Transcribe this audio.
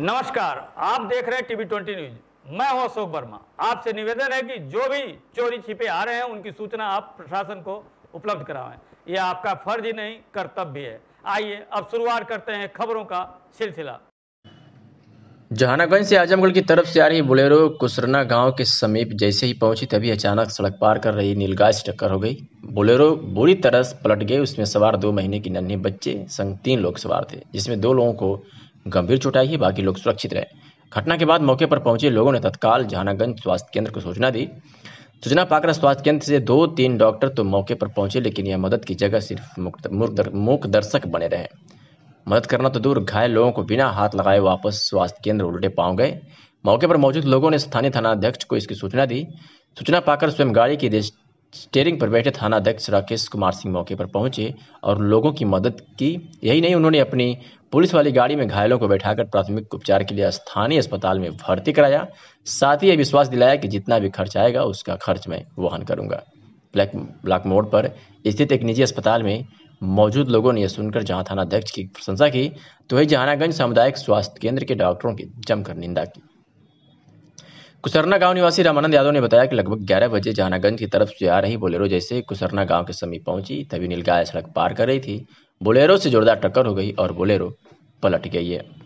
नमस्कार आप देख रहे हैं टीवी ट्वेंटी न्यूज मैं हूं अशोक वर्मा आपसे निवेदन है कि जो भी चोरी छिपे आ रहे हैं उनकी सूचना आप प्रशासन को उपलब्ध कराएं यह आपका फर्ज ही नहीं कर्तव्य है आइए अब शुरुआत करते हैं खबरों का सिलसिला जहानागंज से आजमगढ़ की तरफ से आ रही बुलेरो कुसरना गांव के समीप जैसे ही पहुंची तभी अचानक सड़क पार कर रही नीलगाय से टक्कर हो गई बुलेरो बुरी तरह पलट गई उसमें सवार दो महीने की नन्हे बच्चे संग तीन लोग सवार थे जिसमें दो लोगों को गंभीर चोट आई है बाकी लोग सुरक्षित रहे घटना के बाद मौके पर पहुंचे लोगों ने तत्काल जहानागंज स्वास्थ्य केंद्र को सूचना दी सूचना पाकर स्वास्थ्य केंद्र से दो तीन डॉक्टर तो मौके पर पहुंचे लेकिन यह मदद की जगह सिर्फ मूक दर्शक बने रहे मदद करना तो दूर घायल लोगों को बिना हाथ लगाए वापस स्वास्थ्य केंद्र उल्टे पाँव गए मौके पर मौजूद लोगों ने स्थानीय थानाध्यक्ष को इसकी सूचना दी सूचना पाकर स्वयं गाड़ी की स्टेयरिंग पर बैठे थानाध्यक्ष राकेश कुमार सिंह मौके पर पहुंचे और लोगों की मदद की यही नहीं उन्होंने अपनी पुलिस वाली गाड़ी में घायलों को बैठाकर प्राथमिक उपचार के लिए स्थानीय अस्पताल में भर्ती कराया साथ ही यह विश्वास दिलाया कि जितना भी खर्च आएगा उसका खर्च मैं वहन करूंगा ब्लैक ब्लैक मोड़ पर स्थित एक निजी अस्पताल में मौजूद लोगों ने यह सुनकर जहां थानाध्यक्ष की प्रशंसा की तो वही जहानागंज सामुदायिक स्वास्थ्य केंद्र के डॉक्टरों की जमकर निंदा की कुसरना गांव निवासी रामानंद यादव ने बताया कि लगभग 11 बजे जहानागंज की तरफ से आ रही बोलेरो जैसे कुसरना गांव के समीप पहुंची तभी नीलगाय सड़क पार कर रही थी बोलेरो से जोरदार टक्कर हो गई और बोलेरो पलट गई है